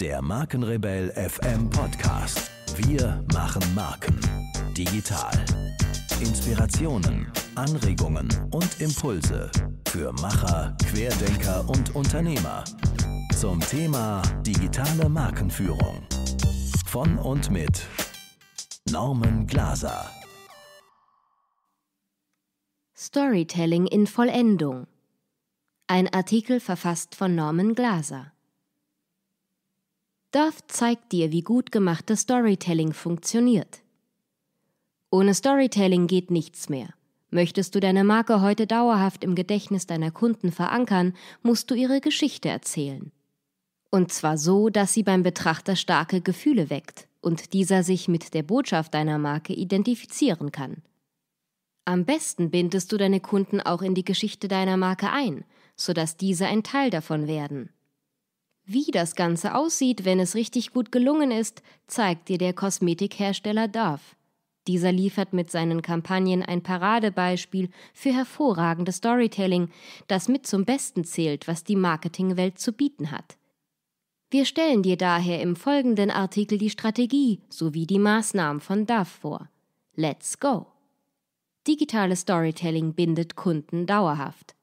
Der Markenrebell FM Podcast. Wir machen Marken. Digital. Inspirationen, Anregungen und Impulse für Macher, Querdenker und Unternehmer. Zum Thema digitale Markenführung. Von und mit Norman Glaser. Storytelling in Vollendung. Ein Artikel verfasst von Norman Glaser. Dorf zeigt dir, wie gut gemachtes Storytelling funktioniert. Ohne Storytelling geht nichts mehr. Möchtest du deine Marke heute dauerhaft im Gedächtnis deiner Kunden verankern, musst du ihre Geschichte erzählen. Und zwar so, dass sie beim Betrachter starke Gefühle weckt und dieser sich mit der Botschaft deiner Marke identifizieren kann. Am besten bindest du deine Kunden auch in die Geschichte deiner Marke ein, sodass diese ein Teil davon werden. Wie das Ganze aussieht, wenn es richtig gut gelungen ist, zeigt dir der Kosmetikhersteller Dove. Dieser liefert mit seinen Kampagnen ein Paradebeispiel für hervorragendes Storytelling, das mit zum Besten zählt, was die Marketingwelt zu bieten hat. Wir stellen dir daher im folgenden Artikel die Strategie sowie die Maßnahmen von Dove vor. Let's go! Digitales Storytelling bindet Kunden dauerhaft.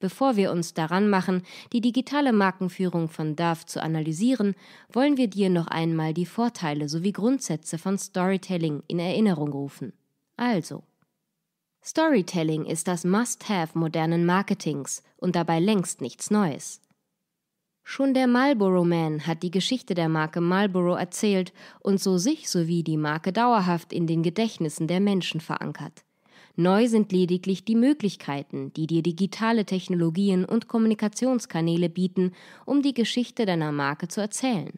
Bevor wir uns daran machen, die digitale Markenführung von DAF zu analysieren, wollen wir dir noch einmal die Vorteile sowie Grundsätze von Storytelling in Erinnerung rufen. Also, Storytelling ist das Must-Have modernen Marketings und dabei längst nichts Neues. Schon der Marlboro Man hat die Geschichte der Marke Marlboro erzählt und so sich sowie die Marke dauerhaft in den Gedächtnissen der Menschen verankert. Neu sind lediglich die Möglichkeiten, die dir digitale Technologien und Kommunikationskanäle bieten, um die Geschichte deiner Marke zu erzählen.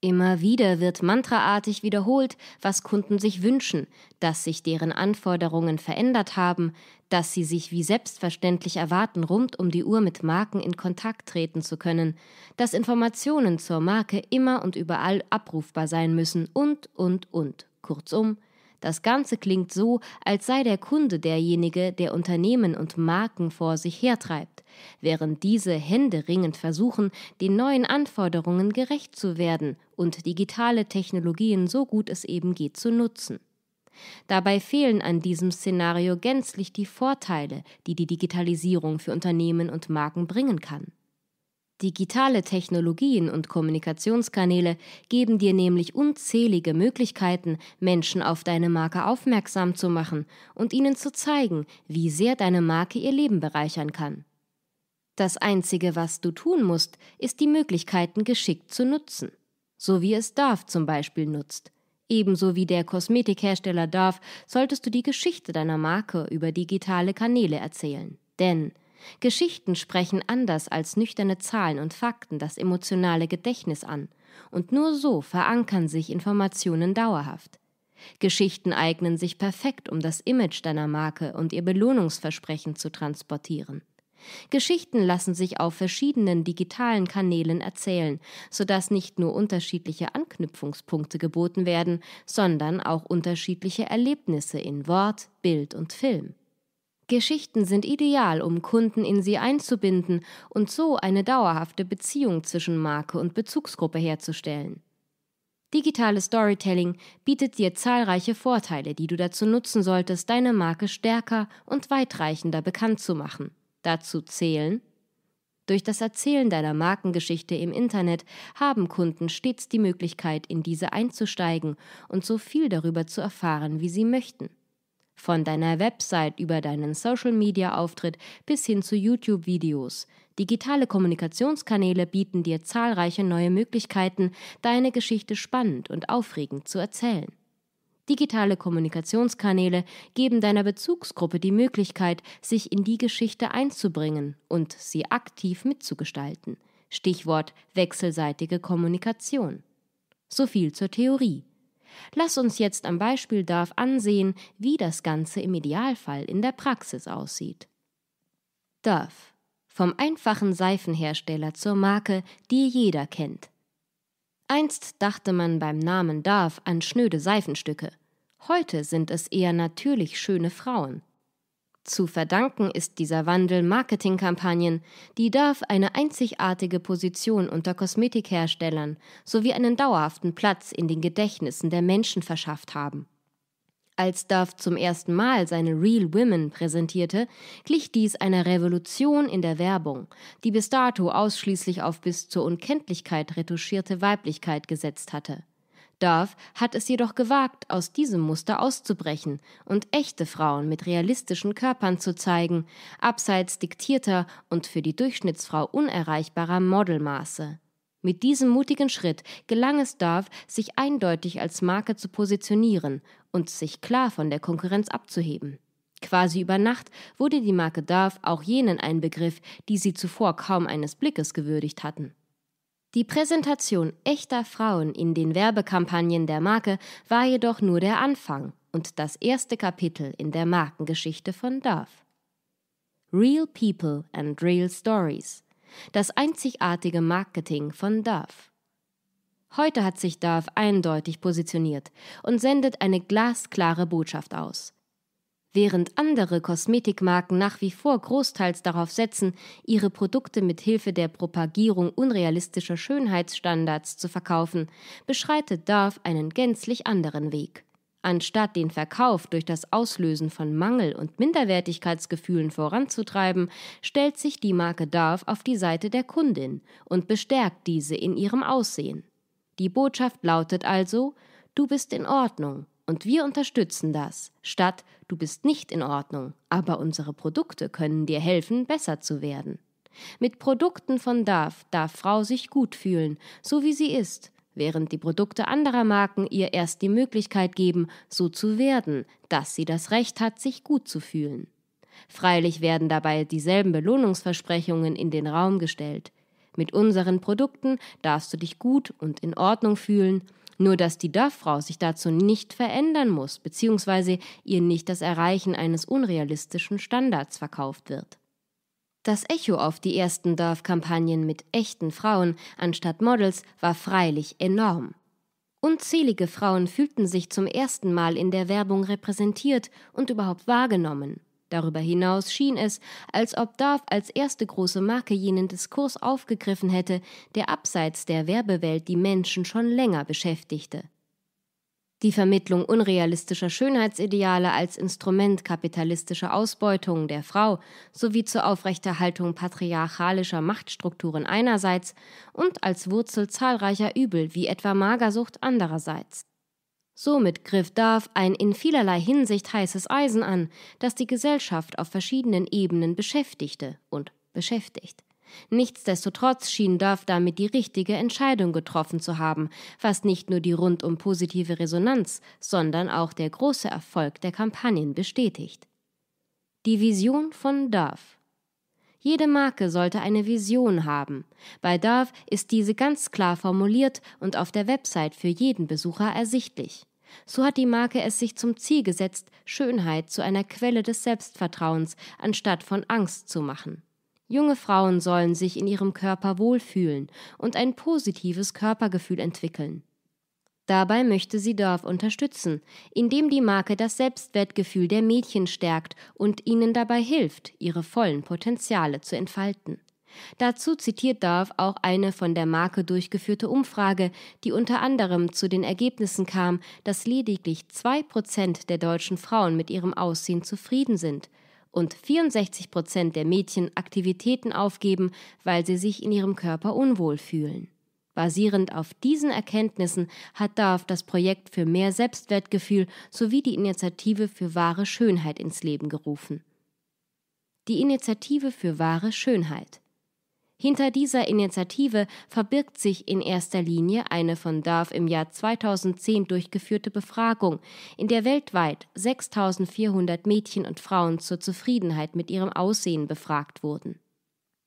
Immer wieder wird mantraartig wiederholt, was Kunden sich wünschen, dass sich deren Anforderungen verändert haben, dass sie sich wie selbstverständlich erwarten, rund um die Uhr mit Marken in Kontakt treten zu können, dass Informationen zur Marke immer und überall abrufbar sein müssen und, und, und. Kurzum, das Ganze klingt so, als sei der Kunde derjenige, der Unternehmen und Marken vor sich hertreibt, während diese händeringend versuchen, den neuen Anforderungen gerecht zu werden und digitale Technologien so gut es eben geht zu nutzen. Dabei fehlen an diesem Szenario gänzlich die Vorteile, die die Digitalisierung für Unternehmen und Marken bringen kann. Digitale Technologien und Kommunikationskanäle geben dir nämlich unzählige Möglichkeiten, Menschen auf deine Marke aufmerksam zu machen und ihnen zu zeigen, wie sehr deine Marke ihr Leben bereichern kann. Das Einzige, was du tun musst, ist die Möglichkeiten geschickt zu nutzen. So wie es Darf zum Beispiel nutzt. Ebenso wie der Kosmetikhersteller Darf, solltest du die Geschichte deiner Marke über digitale Kanäle erzählen. Denn Geschichten sprechen anders als nüchterne Zahlen und Fakten das emotionale Gedächtnis an, und nur so verankern sich Informationen dauerhaft. Geschichten eignen sich perfekt, um das Image deiner Marke und ihr Belohnungsversprechen zu transportieren. Geschichten lassen sich auf verschiedenen digitalen Kanälen erzählen, sodass nicht nur unterschiedliche Anknüpfungspunkte geboten werden, sondern auch unterschiedliche Erlebnisse in Wort, Bild und Film. Geschichten sind ideal, um Kunden in sie einzubinden und so eine dauerhafte Beziehung zwischen Marke und Bezugsgruppe herzustellen. Digitales Storytelling bietet dir zahlreiche Vorteile, die du dazu nutzen solltest, deine Marke stärker und weitreichender bekannt zu machen. Dazu zählen durch das Erzählen deiner Markengeschichte im Internet haben Kunden stets die Möglichkeit, in diese einzusteigen und so viel darüber zu erfahren, wie sie möchten. Von deiner Website über deinen Social-Media-Auftritt bis hin zu YouTube-Videos. Digitale Kommunikationskanäle bieten dir zahlreiche neue Möglichkeiten, deine Geschichte spannend und aufregend zu erzählen. Digitale Kommunikationskanäle geben deiner Bezugsgruppe die Möglichkeit, sich in die Geschichte einzubringen und sie aktiv mitzugestalten. Stichwort wechselseitige Kommunikation. So viel zur Theorie. Lass uns jetzt am Beispiel DARF ansehen, wie das Ganze im Idealfall in der Praxis aussieht. DARF vom einfachen Seifenhersteller zur Marke, die jeder kennt. Einst dachte man beim Namen DARF an schnöde Seifenstücke. Heute sind es eher natürlich schöne Frauen. Zu verdanken ist dieser Wandel Marketingkampagnen, die Dove eine einzigartige Position unter Kosmetikherstellern sowie einen dauerhaften Platz in den Gedächtnissen der Menschen verschafft haben. Als Dove zum ersten Mal seine Real Women präsentierte, glich dies einer Revolution in der Werbung, die bis dato ausschließlich auf bis zur Unkenntlichkeit retuschierte Weiblichkeit gesetzt hatte. Darf hat es jedoch gewagt, aus diesem Muster auszubrechen und echte Frauen mit realistischen Körpern zu zeigen, abseits diktierter und für die Durchschnittsfrau unerreichbarer Modelmaße. Mit diesem mutigen Schritt gelang es Darf, sich eindeutig als Marke zu positionieren und sich klar von der Konkurrenz abzuheben. Quasi über Nacht wurde die Marke Darf auch jenen ein Begriff, die sie zuvor kaum eines Blickes gewürdigt hatten. Die Präsentation echter Frauen in den Werbekampagnen der Marke war jedoch nur der Anfang und das erste Kapitel in der Markengeschichte von Dove. Real People and Real Stories. Das einzigartige Marketing von Dove. Heute hat sich Dove eindeutig positioniert und sendet eine glasklare Botschaft aus. Während andere Kosmetikmarken nach wie vor großteils darauf setzen, ihre Produkte mit Hilfe der Propagierung unrealistischer Schönheitsstandards zu verkaufen, beschreitet Dove einen gänzlich anderen Weg. Anstatt den Verkauf durch das Auslösen von Mangel- und Minderwertigkeitsgefühlen voranzutreiben, stellt sich die Marke Dove auf die Seite der Kundin und bestärkt diese in ihrem Aussehen. Die Botschaft lautet also: Du bist in Ordnung und wir unterstützen das, statt du bist nicht in Ordnung, aber unsere Produkte können dir helfen, besser zu werden. Mit Produkten von Darf darf Frau sich gut fühlen, so wie sie ist, während die Produkte anderer Marken ihr erst die Möglichkeit geben, so zu werden, dass sie das Recht hat, sich gut zu fühlen. Freilich werden dabei dieselben Belohnungsversprechungen in den Raum gestellt. Mit unseren Produkten darfst du dich gut und in Ordnung fühlen, nur dass die Dörffrau sich dazu nicht verändern muss, beziehungsweise ihr nicht das Erreichen eines unrealistischen Standards verkauft wird. Das Echo auf die ersten Dorfkampagnen mit echten Frauen anstatt Models war freilich enorm. Unzählige Frauen fühlten sich zum ersten Mal in der Werbung repräsentiert und überhaupt wahrgenommen. Darüber hinaus schien es, als ob Dove als erste große Marke jenen Diskurs aufgegriffen hätte, der abseits der Werbewelt die Menschen schon länger beschäftigte. Die Vermittlung unrealistischer Schönheitsideale als Instrument kapitalistischer Ausbeutung der Frau sowie zur Aufrechterhaltung patriarchalischer Machtstrukturen einerseits und als Wurzel zahlreicher Übel wie etwa Magersucht andererseits. Somit griff Darf ein in vielerlei Hinsicht heißes Eisen an, das die Gesellschaft auf verschiedenen Ebenen beschäftigte und beschäftigt. Nichtsdestotrotz schien Duff damit die richtige Entscheidung getroffen zu haben, was nicht nur die rundum positive Resonanz, sondern auch der große Erfolg der Kampagnen bestätigt. Die Vision von Duff jede Marke sollte eine Vision haben. Bei Dove ist diese ganz klar formuliert und auf der Website für jeden Besucher ersichtlich. So hat die Marke es sich zum Ziel gesetzt, Schönheit zu einer Quelle des Selbstvertrauens anstatt von Angst zu machen. Junge Frauen sollen sich in ihrem Körper wohlfühlen und ein positives Körpergefühl entwickeln. Dabei möchte sie Dorf unterstützen, indem die Marke das Selbstwertgefühl der Mädchen stärkt und ihnen dabei hilft, ihre vollen Potenziale zu entfalten. Dazu zitiert Dorf auch eine von der Marke durchgeführte Umfrage, die unter anderem zu den Ergebnissen kam, dass lediglich 2% der deutschen Frauen mit ihrem Aussehen zufrieden sind und 64% der Mädchen Aktivitäten aufgeben, weil sie sich in ihrem Körper unwohl fühlen. Basierend auf diesen Erkenntnissen hat DAF das Projekt für mehr Selbstwertgefühl sowie die Initiative für wahre Schönheit ins Leben gerufen. Die Initiative für wahre Schönheit. Hinter dieser Initiative verbirgt sich in erster Linie eine von DAF im Jahr 2010 durchgeführte Befragung, in der weltweit 6400 Mädchen und Frauen zur Zufriedenheit mit ihrem Aussehen befragt wurden.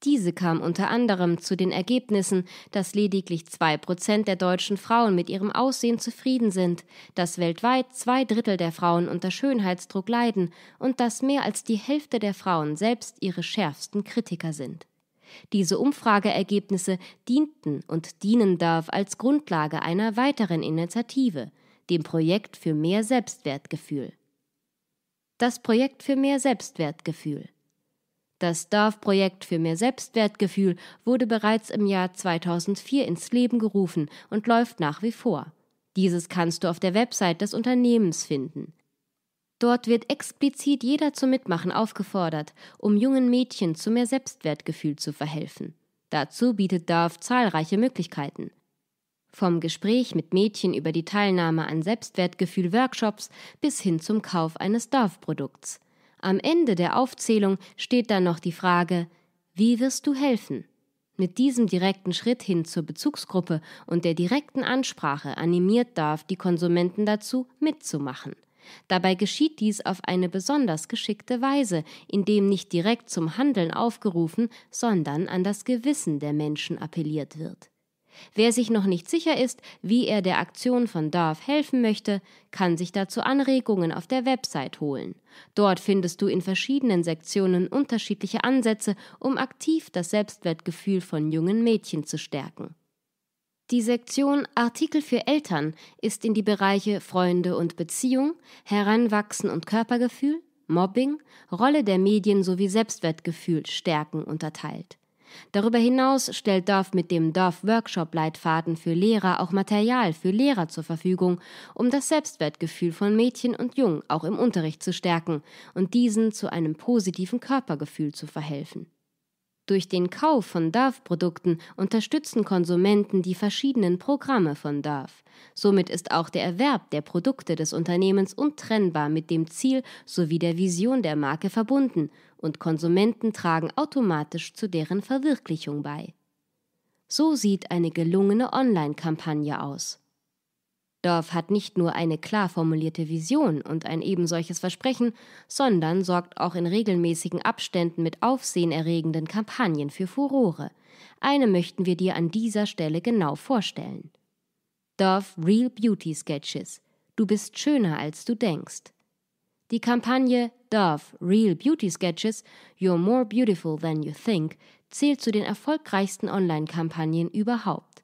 Diese kam unter anderem zu den Ergebnissen, dass lediglich 2% der deutschen Frauen mit ihrem Aussehen zufrieden sind, dass weltweit zwei Drittel der Frauen unter Schönheitsdruck leiden und dass mehr als die Hälfte der Frauen selbst ihre schärfsten Kritiker sind. Diese Umfrageergebnisse dienten und dienen darf als Grundlage einer weiteren Initiative, dem Projekt für mehr Selbstwertgefühl. Das Projekt für mehr Selbstwertgefühl das DARF-Projekt für mehr Selbstwertgefühl wurde bereits im Jahr 2004 ins Leben gerufen und läuft nach wie vor. Dieses kannst du auf der Website des Unternehmens finden. Dort wird explizit jeder zum Mitmachen aufgefordert, um jungen Mädchen zu mehr Selbstwertgefühl zu verhelfen. Dazu bietet DARF zahlreiche Möglichkeiten. Vom Gespräch mit Mädchen über die Teilnahme an Selbstwertgefühl-Workshops bis hin zum Kauf eines DARF-Produkts. Am Ende der Aufzählung steht dann noch die Frage, wie wirst du helfen? Mit diesem direkten Schritt hin zur Bezugsgruppe und der direkten Ansprache animiert DARF die Konsumenten dazu, mitzumachen. Dabei geschieht dies auf eine besonders geschickte Weise, indem nicht direkt zum Handeln aufgerufen, sondern an das Gewissen der Menschen appelliert wird. Wer sich noch nicht sicher ist, wie er der Aktion von DARF helfen möchte, kann sich dazu Anregungen auf der Website holen. Dort findest du in verschiedenen Sektionen unterschiedliche Ansätze, um aktiv das Selbstwertgefühl von jungen Mädchen zu stärken. Die Sektion Artikel für Eltern ist in die Bereiche Freunde und Beziehung, Heranwachsen und Körpergefühl, Mobbing, Rolle der Medien sowie Selbstwertgefühl stärken unterteilt. Darüber hinaus stellt DORF mit dem DORF Workshop Leitfaden für Lehrer auch Material für Lehrer zur Verfügung, um das Selbstwertgefühl von Mädchen und Jungen auch im Unterricht zu stärken und diesen zu einem positiven Körpergefühl zu verhelfen. Durch den Kauf von DARF-Produkten unterstützen Konsumenten die verschiedenen Programme von DARF. Somit ist auch der Erwerb der Produkte des Unternehmens untrennbar mit dem Ziel sowie der Vision der Marke verbunden und Konsumenten tragen automatisch zu deren Verwirklichung bei. So sieht eine gelungene Online-Kampagne aus. Dorf hat nicht nur eine klar formulierte Vision und ein ebensolches Versprechen, sondern sorgt auch in regelmäßigen Abständen mit aufsehenerregenden Kampagnen für Furore. Eine möchten wir dir an dieser Stelle genau vorstellen. Dorf Real Beauty Sketches. Du bist schöner, als du denkst. Die Kampagne Dove Real Beauty Sketches You're More Beautiful Than You Think zählt zu den erfolgreichsten Online-Kampagnen überhaupt.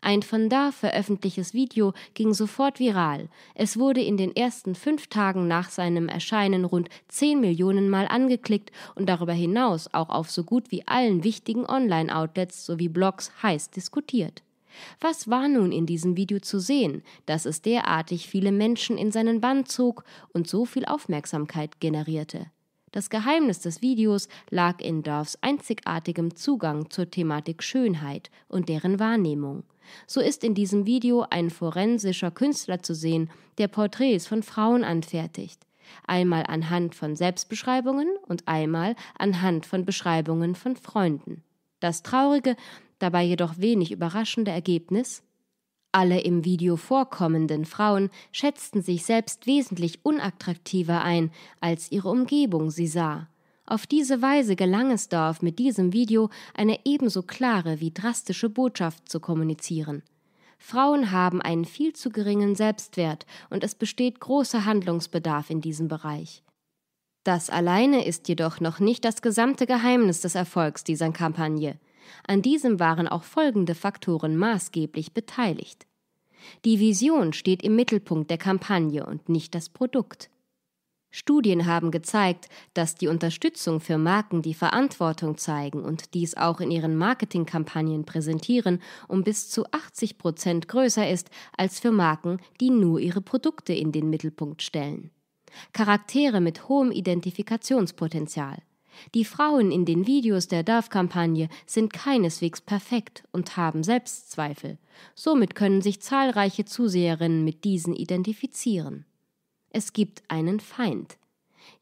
Ein von da veröffentlichtes Video ging sofort viral. Es wurde in den ersten fünf Tagen nach seinem Erscheinen rund 10 Millionen Mal angeklickt und darüber hinaus auch auf so gut wie allen wichtigen Online-Outlets sowie Blogs heiß diskutiert. Was war nun in diesem Video zu sehen, dass es derartig viele Menschen in seinen Bann zog und so viel Aufmerksamkeit generierte? Das Geheimnis des Videos lag in Dorfs einzigartigem Zugang zur Thematik Schönheit und deren Wahrnehmung. So ist in diesem Video ein forensischer Künstler zu sehen, der Porträts von Frauen anfertigt. Einmal anhand von Selbstbeschreibungen und einmal anhand von Beschreibungen von Freunden. Das traurige, dabei jedoch wenig überraschende Ergebnis? Alle im Video vorkommenden Frauen schätzten sich selbst wesentlich unattraktiver ein, als ihre Umgebung sie sah. Auf diese Weise gelang es Dorf mit diesem Video, eine ebenso klare wie drastische Botschaft zu kommunizieren. Frauen haben einen viel zu geringen Selbstwert und es besteht großer Handlungsbedarf in diesem Bereich. Das alleine ist jedoch noch nicht das gesamte Geheimnis des Erfolgs dieser Kampagne. An diesem waren auch folgende Faktoren maßgeblich beteiligt. Die Vision steht im Mittelpunkt der Kampagne und nicht das Produkt. Studien haben gezeigt, dass die Unterstützung für Marken, die Verantwortung zeigen und dies auch in ihren Marketingkampagnen präsentieren, um bis zu 80 Prozent größer ist als für Marken, die nur ihre Produkte in den Mittelpunkt stellen. Charaktere mit hohem Identifikationspotenzial. Die Frauen in den Videos der Dove-Kampagne sind keineswegs perfekt und haben Selbstzweifel. Somit können sich zahlreiche Zuseherinnen mit diesen identifizieren. Es gibt einen Feind.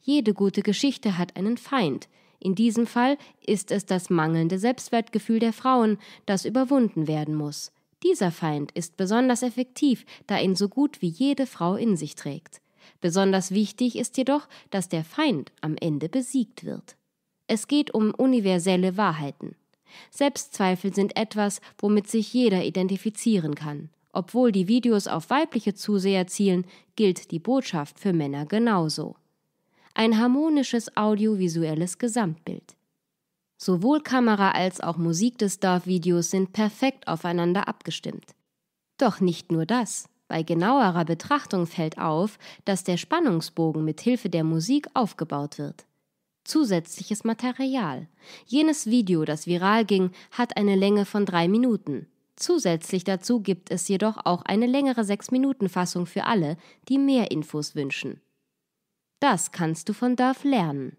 Jede gute Geschichte hat einen Feind. In diesem Fall ist es das mangelnde Selbstwertgefühl der Frauen, das überwunden werden muss. Dieser Feind ist besonders effektiv, da ihn so gut wie jede Frau in sich trägt. Besonders wichtig ist jedoch, dass der Feind am Ende besiegt wird. Es geht um universelle Wahrheiten. Selbstzweifel sind etwas, womit sich jeder identifizieren kann. Obwohl die Videos auf weibliche Zuseher zielen, gilt die Botschaft für Männer genauso. Ein harmonisches audiovisuelles Gesamtbild. Sowohl Kamera als auch Musik des Dorfvideos sind perfekt aufeinander abgestimmt. Doch nicht nur das. Bei genauerer Betrachtung fällt auf, dass der Spannungsbogen mit Hilfe der Musik aufgebaut wird. Zusätzliches Material. Jenes Video, das viral ging, hat eine Länge von drei Minuten. Zusätzlich dazu gibt es jedoch auch eine längere 6-Minuten-Fassung für alle, die mehr Infos wünschen. Das kannst du von Dove lernen.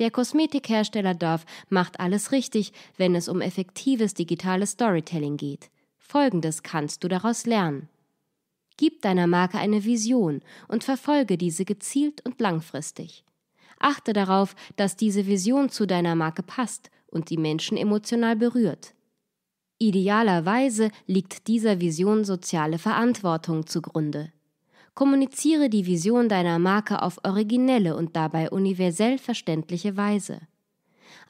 Der Kosmetikhersteller Dove macht alles richtig, wenn es um effektives digitales Storytelling geht. Folgendes kannst du daraus lernen. Gib deiner Marke eine Vision und verfolge diese gezielt und langfristig. Achte darauf, dass diese Vision zu deiner Marke passt und die Menschen emotional berührt. Idealerweise liegt dieser Vision soziale Verantwortung zugrunde. Kommuniziere die Vision deiner Marke auf originelle und dabei universell verständliche Weise.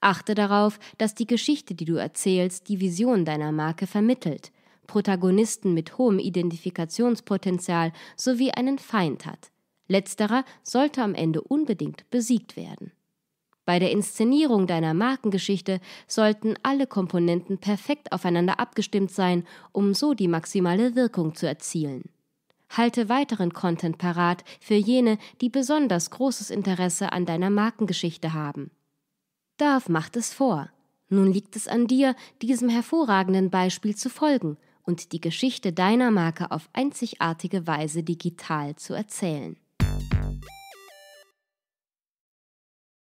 Achte darauf, dass die Geschichte, die du erzählst, die Vision deiner Marke vermittelt Protagonisten mit hohem Identifikationspotenzial sowie einen Feind hat. Letzterer sollte am Ende unbedingt besiegt werden. Bei der Inszenierung deiner Markengeschichte sollten alle Komponenten perfekt aufeinander abgestimmt sein, um so die maximale Wirkung zu erzielen. Halte weiteren Content parat für jene, die besonders großes Interesse an deiner Markengeschichte haben. Darf macht es vor. Nun liegt es an dir, diesem hervorragenden Beispiel zu folgen und die Geschichte deiner Marke auf einzigartige Weise digital zu erzählen.